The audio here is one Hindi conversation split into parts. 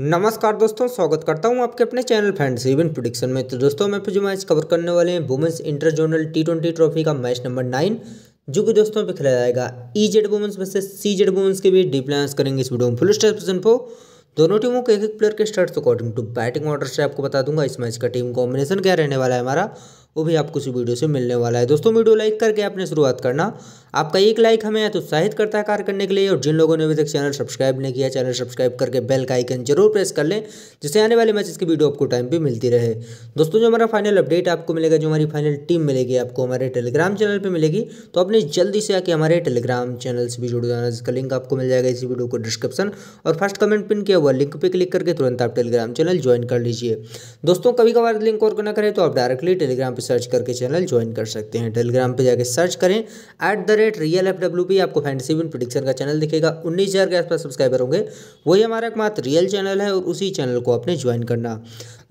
नमस्कार दोस्तों स्वागत करता हूं आपके अपने चैनल फ्रेंड्स इवन प्रोडिक्शन में तो दोस्तों मैं जो मैच कवर करने वाले हैं women's inter zonal T twenty trophy का मैच नंबर नाइन जो कि दोस्तों पे खेला जाएगा ई जेड वुमेंस वैसे सी जेड वुमेंस के भी डीप करेंगे इस वीडियो में फुल स्टेट पोजिशन दोनों टीमों के एक एक प्लेयर के start according to batting order से आपको बता दूंगा इस मैच का टीम कॉम्बिनेशन क्या रहने वाला है हमारा वो भी आपको इस वीडियो से मिलने वाला है दोस्तों वीडियो लाइक करके आपने शुरुआत करना आपका एक लाइक हमें उत्साहित करता है तो कार्य करने के लिए और जिन लोगों ने अभी तक चैनल सब्सक्राइब नहीं किया चैनल सब्सक्राइब करके बेल का आइकन जरूर प्रेस कर लें जिससे आने वाले मैचेस की वीडियो आपको टाइम पर मिलती रहे दोस्तों जो हमारा फाइनल अपडेट आपको मिलेगा जो हमारी फाइनल टीम मिलेगी आपको हमारे टेलीग्राम चैनल पर मिलेगी तो आपने जल्दी से आके हमारे टेलीग्राम चैनल से भी जुड़ जाना जिसका लिंक आपको मिल जाएगा इसी वीडियो को डिस्क्रिप्शन और फर्स्ट कमेंट पिन किया हुआ लिंक पर क्लिक करके तुरंत आप टेलीग्राम चैनल ज्वाइन कर लीजिए दोस्तों कभी कभार लिंक और ना करें तो आप डायरेक्टली टेलीग्राम पर सर्च करके चैनल ज्वाइन कर सकते हैं टेलीग्राम पर जाकर सर्च करें at the rate real F W P आपको फैंटेसी विन प्रोडिक्शन का चैनल दिखेगा उन्नीस हज़ार के आसपास सब्सक्राइबर होंगे वही हमारा एकमात्र रियल चैनल है और उसी चैनल को आपने ज्वाइन करना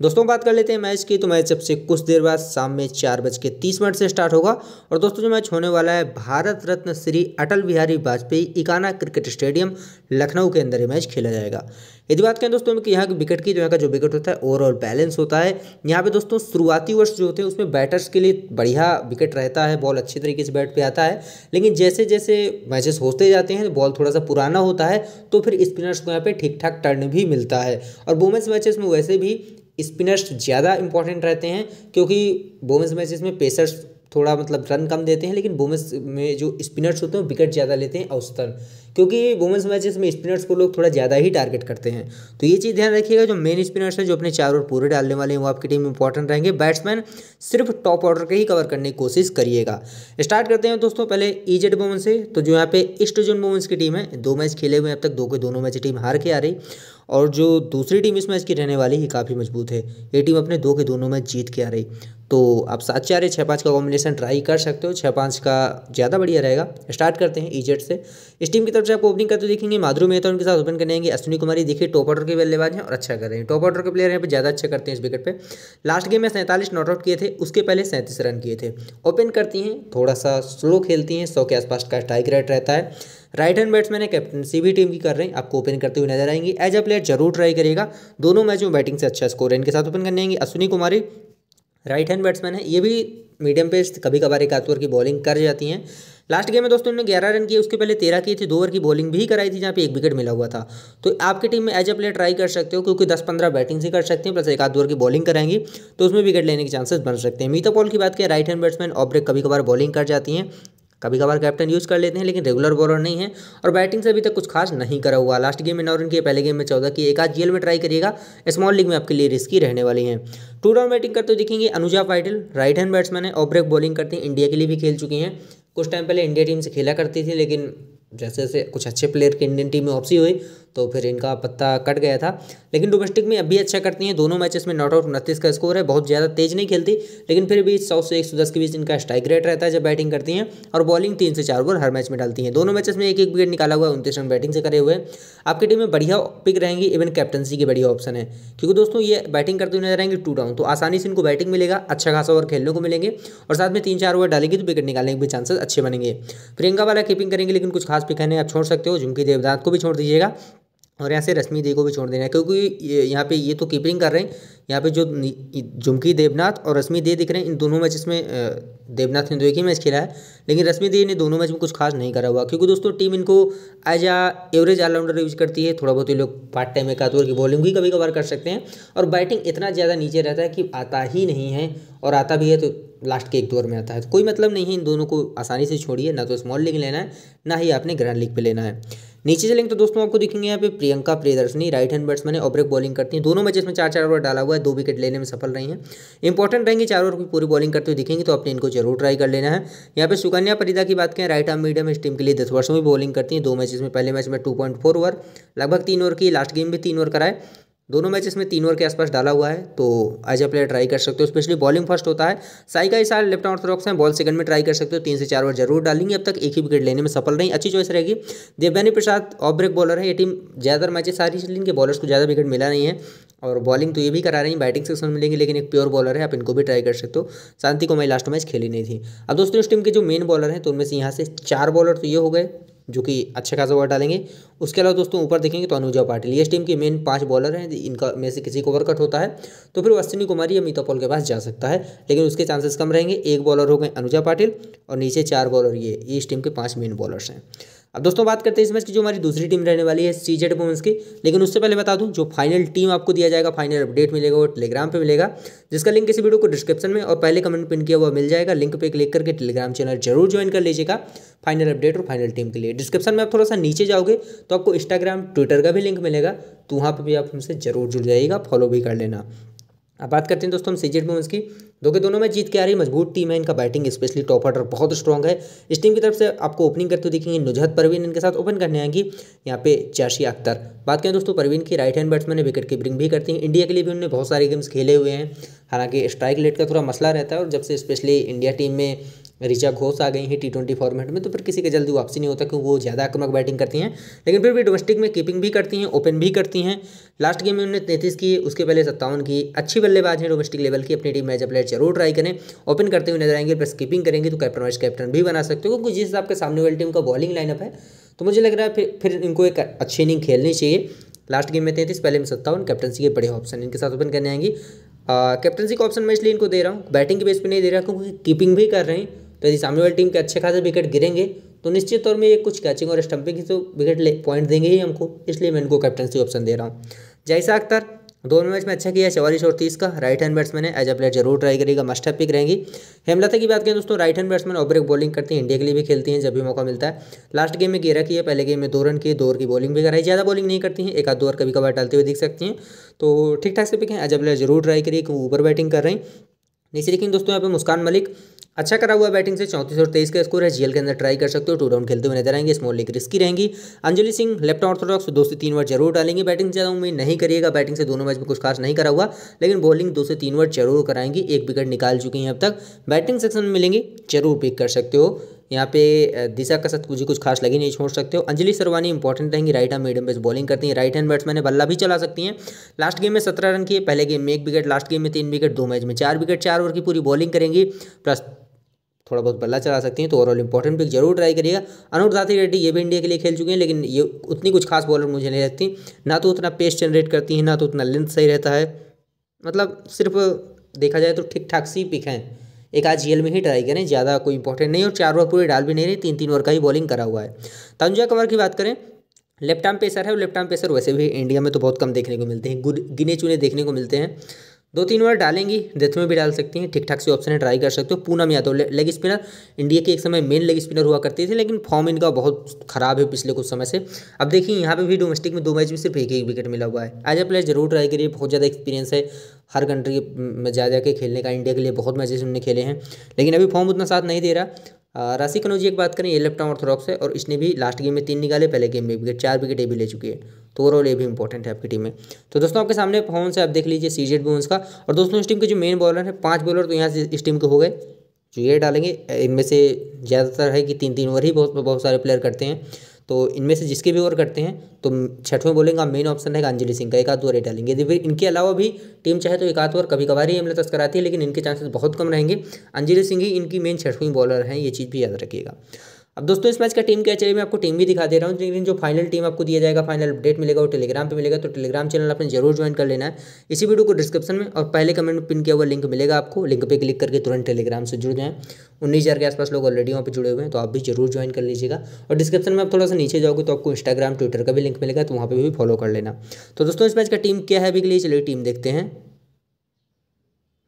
दोस्तों बात कर लेते हैं मैच की तो मैच अब से कुछ देर बाद शाम में चार बज के तीस मिनट से स्टार्ट होगा और दोस्तों जो मैच होने वाला है भारत रत्न श्री अटल बिहारी वाजपेयी इकाना क्रिकेट स्टेडियम लखनऊ के अंदर ये मैच खेला जाएगा यदि बात करें दोस्तों कि यहाँ की विकेट की तो यहाँ का जो विकेट होता है ओवरऑल बैलेंस होता है यहाँ पे दोस्तों शुरुआती वर्ष जो होते हैं उसमें बैटर्स के लिए बढ़िया विकेट रहता है बॉल अच्छी तरीके से बैट पे आता है लेकिन जैसे जैसे मैचेस होते जाते हैं बॉल थोड़ा सा पुराना होता है तो फिर स्पिनर्स को यहाँ पर ठीक ठाक टर्न भी मिलता है और वुमेंस मैचेस में वैसे भी स्पिनर्स ज़्यादा इंपॉर्टेंट रहते हैं क्योंकि वोमेंस मैचेस में पेसर्स थोड़ा मतलब रन कम देते हैं लेकिन वुमेंस में जो स्पिनर्स होते हैं विकेट ज़्यादा लेते हैं औसतन क्योंकि वुमेंस मैचेस में स्पिनर्स को लोग थोड़ा ज़्यादा ही टारगेट करते हैं तो ये चीज़ ध्यान रखिएगा जो मेन स्पिनर्स हैं जो अपने चार ओवर पूरे डालने वाले हैं वो आपकी टीम में इंपॉर्टेंट रहेंगे बैट्समैन सिर्फ टॉप ऑर्डर के ही कवर करने की कोशिश करिएगा स्टार्ट करते हैं दोस्तों पहले ईजेड e वुमेंस से तो जो यहाँ पे ईस्ट जोन वुमेंस की टीम है दो मैच खेले हुए अब तक दो के दोनों मैच टीम हार के आ रही और जो दूसरी टीम इस मैच की रहने वाली ही काफ़ी मजबूत है ये टीम अपने दो के दोनों मैच जीत के आ रही तो आप सात चार या छः पाँच का कॉम्बिनेशन ट्राई कर सकते हो छः पाँच का ज़्यादा बढ़िया रहेगा स्टार्ट करते हैं ईजेट e से इस टीम की तरफ से आप ओपनिंग करते तो देखेंगे माधुरू मेहता उनके साथ ओपन करेंगे अश्विनी कुमारी देखिए टॉप ऑर्डर के बल्लेबाज हैं और अच्छा कर रहे हैं टॉप ऑर्डर के प्लेयर यहाँ पर ज़्यादा अच्छा करते हैं इस विकेट पर लास्ट गेम में सैंतालीस नॉट आउट किए थे उसके पहले सैंतीस रन किए थे ओपन करती हैं थोड़ा सा स्लो खेलती हैं सौ के आसपास का स्ट्राइक रेट रहता है राइट हैंड बैट्समैन है कैप्टनसी भी टीम की कर रहे हैं आपको ओपन करते हुए नजर आएंगे एज अ प्लेयर जरूर ट्राई करेगा दोनों मैच में बैटिंग से अच्छा स्कोर है इनके साथ ओपन करने आएंगे Ashwini Kumari right hand batsman है ये भी मीडियम पेस कभी कभार एक आध की बॉलिंग कर जाती हैं लास्ट गेम में दोस्तों इन्होंने ग्यारह रन किए उसके पहले तेरह किए थे दो ओवर की बॉलिंग भी कराई थी जहाँ पे एक विकेट मिला हुआ था तो आपकी टीम में एज अ प्लेयर ट्राई कर सकते हो क्योंकि दस पंद्रह बैटिंग से कर सकते हैं प्लस एक आध ओवर की बॉलिंग कराएंगी तो उसमें विकेट लेने के चांसेस बन सकते हैं मीता पॉल की बात करें राइट हैंड बैट्समैन ऑब्रेक कभी कभार बॉलिंग कर जाती हैं कभी कभार कैप्टन यूज कर लेते हैं लेकिन रेगुलर बॉलर नहीं है और बैटिंग से अभी तक कुछ खास नहीं करा हुआ लास्ट गेम में नौ रन किए पहले गेम में चौदह की एक आज जेल में ट्राई करिएगा स्मॉल लीग में आपके लिए रिस्की रहने वाली हैं टू डाउन बैटिंग करते दिखेंगे Anuja Patil right hand batsman है ऑफ ब्रेक बॉलिंग करते हैं इंडिया के लिए भी खेल चुकी हैं कुछ टाइम पहले इंडिया टीम से खेला करती थी लेकिन जैसे जैसे कुछ अच्छे प्लेयर की इंडियन टीम में ऑप्सी हुई तो फिर इनका पत्ता कट गया था लेकिन डोमेस्टिक में अभी अच्छा करती हैं दोनों मैचेस में नॉट आउट उनतीस का स्कोर है बहुत ज़्यादा तेज नहीं खेलती लेकिन फिर भी सौ से एक सौ दस के बीच इनका स्ट्राइक रेट रहता है जब बैटिंग करती हैं और बॉलिंग तीन से चार ओवर हर मैच में डालती हैं दोनों मैचेस में एक एक विकेट निकाला हुआ है उनतीस रन बैटिंग से करे हुए आपकी टीम में बढ़िया पिक रहेंगी इवन कैप्टनसी की बढ़िया ऑप्शन है क्योंकि दोस्तों ये बैटिंग करते हुए नजर आएंगे टू डाउन तो आसानी से इनको बैटिंग मिलेगा अच्छा खासा ओवर खेलने को मिलेंगे और साथ में तीन चार ओवर डालेंगे तो विकेट निकालने के भी चांसेस अच्छे बनेंगे प्रियंका वाला कीपिंग करेंगे लेकिन कुछ खास पिक है आप छोड़ सकते हो झुमकी देवदात को भी छोड़ दीजिएगा और यहाँ से रश्मि दे को भी छोड़ देना है क्योंकि यहाँ पे ये तो कीपिंग कर रहे हैं यहाँ पे जो झुमकी देवनाथ और रश्मि दे दिख रहे हैं इन दोनों मैच में देवनाथ ने दो एक ही मैच खेला है लेकिन रश्मि दे ने दोनों मैच में कुछ खास नहीं करा हुआ क्योंकि दोस्तों टीम इनको as a average allrounder use करती है थोड़ा बहुत ये लोग पार्ट टाइम एक आतूर की बॉलिंग भी कभी कभार कर सकते हैं और बैटिंग इतना ज़्यादा नीचे रहता है कि आता ही नहीं है और आता भी है तो लास्ट के एक दौर में आता है तो कोई मतलब नहीं है इन दोनों को आसानी से छोड़िए ना तो स्मॉल लीग लेना है ना ही आपने ग्रैंड लीग पर लेना है नीचे चलेंगे तो दोस्तों आपको दिखेंगे यहाँ पे Priyanka Priyadarshini right hand batsman है और ब्रेक बॉलिंग करती हैं दोनों मैचेस में चार चार ओवर डाला हुआ है दो विकेट लेने में सफल रही हैं इंपॉर्टेंट रहेंगे चार ओवर की पूरी बॉलिंग करते हुए दिखेंगे तो आपने इनको जरूर ट्राई कर लेना है यहाँ पे सुकन्या परिदा की बात करें राइट आर्म मीडियम इस टीम के लिए दस वर्षों में बॉलिंग करती हैं दो मैचेस में पहले मैच में टू ओवर लगभग तीन ओवर की लास्ट गेम भी तीन ओवर कराए दोनों मैचेस में तीन ओवर के आसपास डाला हुआ है तो एज अ प्लेयर ट्राई कर सकते हो स्पेशली बॉलिंग फर्स्ट होता है साई का ही साल लेफ्ट ऑर्थोडॉक्स हैं बॉल सेकंड में ट्राई कर सकते हो तीन से चार ओवर जरूर डालेंगे अब तक एक ही विकेट लेने में सफल नहीं अच्छी चॉइस रहेगी Devyani Prasad off break bowler है ये टीम ज़्यादातर मैचेस सारी इनके बॉलर्स को ज़्यादा विकेट मिला नहीं है और बॉलिंग तो ये भी करा रही हैं बैटिंग सेक्शन में लेंगे लेकिन एक प्योर बॉलर है आप इनको भी ट्राई कर सकते हो शांति को मैं लास्ट मैच खेली नहीं थी अब दोस्तों इस टीम के जो मेन बॉलर हैं तो उनमें से यहाँ से चार बॉलर तो ये हो गए जो कि अच्छा खासा ओवर डालेंगे उसके अलावा दोस्तों ऊपर देखेंगे तो अनुजा पाटिल ये टीम के मेन पांच बॉलर हैं इनका में से किसी को ओवरकट होता है तो फिर अश्विनी कुमारी या मीता पॉल के पास जा सकता है लेकिन उसके चांसेस कम रहेंगे एक बॉलर हो गए अनुजा पाटिल और नीचे चार बॉलर ये इस टीम के पाँच मेन बॉलर्स हैं अब दोस्तों बात करते हैं इस मैच की जो हमारी दूसरी टीम रहने वाली है सी जेड वुमेंस की लेकिन उससे पहले बता दूं जो फाइनल टीम आपको दिया जाएगा फाइनल अपडेट मिलेगा वो टेलीग्राम पे मिलेगा जिसका लिंक इसी वीडियो को डिस्क्रिप्शन में और पहले कमेंट पिन किया हुआ मिल जाएगा लिंक पे क्लिक करके टेलीग्राम चैनल जरूर ज्वाइन कर लीजिएगा फाइनल अपडेट और फाइनल टीम के लिए डिस्क्रिप्शन में आप थोड़ा सा नीचे जाओगे तो आपको इंस्टाग्राम ट्विटर का भी लिंक मिलेगा तो वहाँ पर भी आप हमसे जरूर जुड़ जाइएगा फॉलो भी कर लेना अब बात करते हैं दोस्तों हम सीजेड में की दो के दोनों में जीत के आ रही मजबूत टीम है इनका बैटिंग स्पेशली टॉप ऑर्डर बहुत स्ट्रॉग है इस टीम की तरफ से आपको ओपनिंग करते हुए देखेंगे नुजहत परवीन इनके साथ ओपन करने आएंगी यहाँ पे चाशी अख्तर बात करें दोस्तों परवीन की right hand batsman wicket keeping भी करती हैं इंडिया के लिए भी उन्होंने बहुत सारे गेम्स खेले हुए हैं हालांकि स्ट्राइक रेट का थोड़ा मसला रहता है और जब से स्पेशली इंडिया टीम में ऋचा घोष आ गई हैं टी ट्वेंटी फॉर्मेट में तो फिर किसी का जल्दी वापसी नहीं होता क्योंकि वो ज़्यादा आक्रमक बैटिंग करती हैं लेकिन फिर भी डोमेस्टिक में कीपिंग भी करती हैं ओपन भी करती हैं लास्ट गेम में उन्होंने तैंतीस की उसके पहले सत्तावन की अच्छी बल्लेबाज हैं डोमेस्टिक लेवल की अपनी टीम में एज प्लेयर जरूर ट्राई करें ओपन करते हुए नजर आएंगे प्लस कीपिंग करेंगे तो कैप्टन वाइस कैप्टन भी बना सकते हो क्योंकि जिस हिसाब के सामने वाली टीम का बॉलिंग लाइनअप है तो मुझे लग रहा है फिर फिर इनको एक अच्छी इनिंग खेलनी चाहिए लास्ट गेम में तैंतीस पहले में सत्तावन कैप्टनसी के बड़े ऑप्शन इनके साथ ओपन करने आएंगी कैप्टनसी का ऑप्शन मैं इसलिए इनको दे रहा हूँ बैटिंग के बेस पे नहीं दे रहा क्योंकि कीपिंग भी कर रहे हैं तो यदि सामने वाली टीम के अच्छे खासे विकेट गिरेंगे तो निश्चित तौर में ये कुछ कैचिंग और स्टंपिंग की तो विकेट ले पॉइंट देंगे ही हमको इसलिए मैं इनको कैप्टनसी ऑप्शन दे रहा हूँ जैसा अख्तर दोनों मैच में अच्छा किया चौवालीस और तीस का राइट हैंड बैट्समैन है एज अ प्लेयर जरूर ट्राई करेगा मस्ट पिक रहेंगी हेमलता की बात करें दोस्तों right hand batsman over bowling करती हैं इंडिया के लिए भी खेलती हैं जब भी मौका मिलता है लास्ट गेम में गेरा किया पहले गेम में दो रन किए दो की बॉलिंग भी कराई ज़्यादा बॉलिंग नहीं करती हैं एक आध दो कभी कभार डालते हुए दिख सकती हैं तो ठीक ठाक से पिक हैं एज अ प्लेयर जरूर ट्राई करिए ऊपर बैटिंग कर रही नीचे लेकिन दोस्तों यहाँ पे मुस्कान मलिक अच्छा करा हुआ बैटिंग से चौंतीस और तेईस का स्कोर है जीएल के अंदर ट्राई कर सकते हो टू डाउन खेलते हुए नजर आएंगे स्मॉल लेग रिस्की रहेंगी अंजलि सिंह लेफ्ट ऑर्थोडॉक्स दो से तीन ओवर जरूर डालेंगे बैटिंग ज़्यादा उम्मीद नहीं करिएगा बैटिंग से दोनों मैच में कुछ खास नहीं करा हुआ लेकिन बॉलिंग दो से तीन ओवर जरूर कराएंगी एक विकेट निकाल चुकी हैं अब तक बैटिंग सेक्शन में मिलेंगे जरूर पिक कर सकते हो यहाँ पे दिशा का साथ मुझे कुछ खास लगी नहीं छोड़ सकते हो अंजलि सरवानी इंपॉर्टेंट रहेंगी right hand medium pace bowling करती हैं राइट हैंड बैट्समैन बल्ला भी चला सकती हैं लास्ट गेम में सत्रह रन किए पहले गेम में एक विकेट लास्ट गेम में तीन विकेट दो मैच में चार विकेट चार ओवर की पूरी बॉलिंग करेंगी प्लस थोड़ा बहुत बल्ला चला सकती हैं तो ओवरऑल इंपॉर्टेंट पिक जरूर ट्राई करिएगा अनुट दाती रेड्डी ये भी इंडिया के लिए खेल चुके हैं लेकिन ये उतनी कुछ खास बॉलर मुझे नहीं लगती ना तो उतना पेस्ट जनरेट करती हैं ना तो उतना लेंथ सही रहता है मतलब सिर्फ देखा जाए तो ठीक ठाक सी पिक हैं एक आज जीएल में ही ट्राई करें ज़्यादा कोई इंपॉर्टेंट नहीं और चार ओवर पूरी डाल भी नहीं रही तीन तीन ओवर का ही बॉलिंग करा हुआ है तंजुआ कंवर की बात करें लेफ्ट आर्म पेसर है और लेफ्ट आर्म पेसर वैसे भी इंडिया में तो बहुत कम देखने को मिलते हैं गिने चुने देखने को मिलते हैं दो तीन ओवर डालेंगी डेथ में भी डाल सकती हैं ठीक ठाक से ऑप्शन है ट्राई कर सकते हो पूनम यादव तो लेग स्पिनर इंडिया के एक समय मेन लेग स्पिनर हुआ करती थी लेकिन फॉर्म इनका बहुत खराब है पिछले कुछ समय से अब देखिए यहाँ पे भी डोमेस्टिक में दो मैच में सिर्फ एक एक विकेट मिला हुआ है आज ए प्लेयर जरूर ट्राई करिए बहुत ज़्यादा एक्सपीरियंस है हर कंट्री में जा जाकर खेलने का इंडिया के लिए बहुत मैचेस उनने खेले हैं लेकिन अभी फॉर्म उतना साथ नहीं दे रहा राशि कनौजी एक बात करें ये लेफ्ट आर्म ऑर्थोडॉक्स है और इसने भी लास्ट गेम में तीन निकाले पहले गेम में विकेट चार विकेट ये भी ले चुकी है तो वो ये भी इंपॉर्टेंट है आपकी टीम में तो दोस्तों आपके सामने परफॉर्मेंस से आप देख लीजिए सी जेड का और दोस्तों इस टीम के जो मेन बॉलर है पाँच बॉलर तो यहाँ से इस टीम के हो गए जो ये डालेंगे इनमें से ज़्यादातर है कि तीन तीन ओवर ही बहुत बहुत सारे प्लेयर करते हैं तो इनमें से जिसके भी ओवर करते हैं तो छठवें बोलेंगे आप मेन ऑप्शन है अंजलि सिंह का एक आध ओवर ही डालेंगे यदि फिर इनके अलावा भी टीम चाहे तो एक आध ओवर कभी कभार ही हमला तस्कर आती है लेकिन इनके चांसेस बहुत कम रहेंगे अंजलि सिंह ही इनकी मेन छठवीं बॉलर हैं ये चीज़ भी याद रखिएगा अब दोस्तों इस मैच का टीम क्या चाहिए मैं आपको टीम भी दिखा दे रहा हूँ लेकिन जो फाइनल टीम आपको दिया जाएगा फाइनल अपडेट मिलेगा वो टेलीग्राम पे मिलेगा तो टेलीग्राम चैनल आपने जरूर ज्वाइन कर लेना है इसी वीडियो को डिस्क्रिप्शन में और पहले कमेंट में पिन किया हुआ लिंक मिलेगा आपको लिंक पर क्लिक करके तुरंत टेलीग्राम से जुड़ जाएँ उन्नीस के आसपास लोग ऑलरेडी वहाँ पर जुड़े हुए हैं तो आप भी जरूर ज्वाइन कर लीजिएगा और डिस्क्रिप्शन में आप थोड़ा सा नीचे जाओगे तो आपको इंस्टाग्राम ट्विटर का भी लिंक मिलेगा तो वहाँ पर भी फॉलो कर लेना तो दोस्तों इस मैच का टीम क्या है अभी के लिए चलिए टीम देखते हैं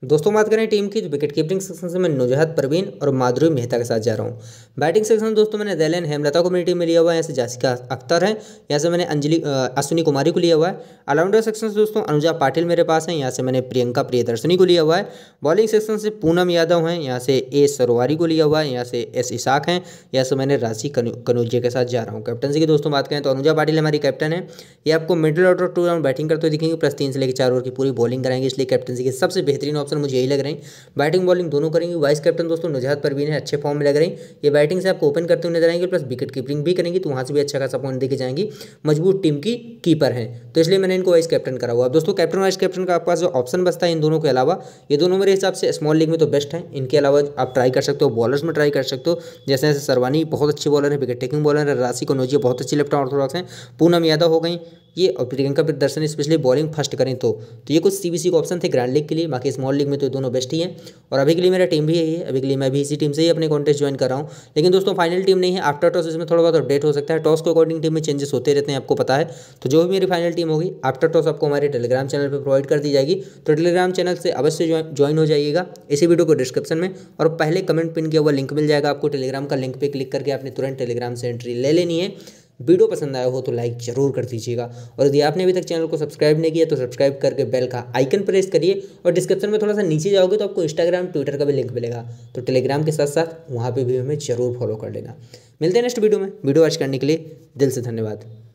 दोस्तों बात करें टीम की विकेट कीपिंग सेक्शन से मैं नुजहत प्रवीण और माधुरी मेहता के साथ जा रहा हूँ बैटिंग सेक्शन दोस्तों मैंने दैलन हेमलता को मेरी टीम में लिया हुआ है यहाँ से जासिका अख्तर है यहाँ से मैंने अंजलि अश्विनी कुमारी को लिया हुआ है ऑलराउंडर सेक्शन से दोस्तों अनुजा पाटिल मेरे पास है यहाँ से मैंने प्रियंका प्रियदर्शनी को लिया हुआ है बॉलिंग सेक्शन से पूनम यादव हैं यहाँ से ए सरोवारी को लिया हुआ है यहाँ से एस इसाक हैं यहाँ से मैंने राशि कनौजिया के साथ जा रहा हूँ कैप्टनसी की दोस्तों बात करें तो अनुजा पाटिल हमारी कैप्टन है ये आपको middle order to round batting करते हुए दिखेंगे प्लस तीन से लेकर चार ओवर की पूरी बॉलिंग कराएंगे इसलिए कैप्टनसी की सबसे बेहतरीन ऑप्शन मुझे यही लग रहे हैं बैटिंग बॉलिंग दोनों करेंगे वाइस कैप्टन दोस्तों नजहत परवीन है अच्छे फॉर्म में लग रहे हैं ये बैटिंग से आपको ओपन करते हुए नजर आएंगे प्लस विकेट कीपिंग भी करेंगी तो वहाँ से भी अच्छा खासा पॉइंट देखे जाएंगे मजबूत टीम की कीपर है तो इसलिए मैंने इनको वाइस कैप्टन करा हुआ दोस्तों कैप्टन वाइस कैप्टन का आपका जो ऑप्शन बसता है इन दोनों के अलावा ये दोनों मेरे हिसाब से स्मॉल लीग में तो बेस्ट है इनके अलावा आप ट्राई कर सकते हो बॉलर्स में ट्राई कर सकते हो जैसे जैसे सरवानी बहुत अच्छे बॉलर है विकेट टेकिंग बॉलर है राशि कनौजिया बहुत अच्छी लेफ्ट ऑर्थोडॉक्स हैं पूनम यादव हो गई ये और प्रियंका प्रदर्शन स्पेशली बॉलिंग फर्स्ट करें तो तो ये कुछ सीबीसी के ऑप्शन थे ग्रैंड लीग के लिए बाकी स्मॉल लीग में तो दोनों बेस्ट ही हैं और अभी के लिए मेरा टीम भी यही है अभी के लिए मैं भी इसी टीम से ही अपने कॉन्टेस्ट ज्वाइन कर रहा हूँ लेकिन दोस्तों फाइनल टीम नहीं है आफ्टर टॉस इसमें थोड़ा बहुत अपडेट हो सकता है टॉस के अकॉर्डिंग टीम में चेंजेस होते रहते हैं आपको पता है तो जो भी मेरी फाइनल टीम होगी आफ्टर टॉस आपको हमारे टेलीग्राम चैनल पर प्रोवाइड कर दी जाएगी तो टेलीग्राम चैनल से अवश्य ज्वाइन हो जाइएगा इसी वीडियो को डिस्क्रिप्शन में और पहले कमेंट पिन किया हुआ लिंक मिल जाएगा आपको टेलीग्राम का लिंक पर क्लिक करके आपने तुरंत टेलीग्राम से एंट्री ले लेनी है वीडियो पसंद आया हो तो लाइक जरूर कर दीजिएगा और यदि आपने अभी तक चैनल को सब्सक्राइब नहीं किया तो सब्सक्राइब करके बेल का आइकन प्रेस करिए और डिस्क्रिप्शन में थोड़ा सा नीचे जाओगे तो आपको इंस्टाग्राम ट्विटर का भी लिंक मिलेगा तो टेलीग्राम के साथ साथ वहाँ पर भी हमें जरूर फॉलो कर लेना मिलते हैं नेक्स्ट वीडियो में वीडियो वॉच करने के लिए दिल से धन्यवाद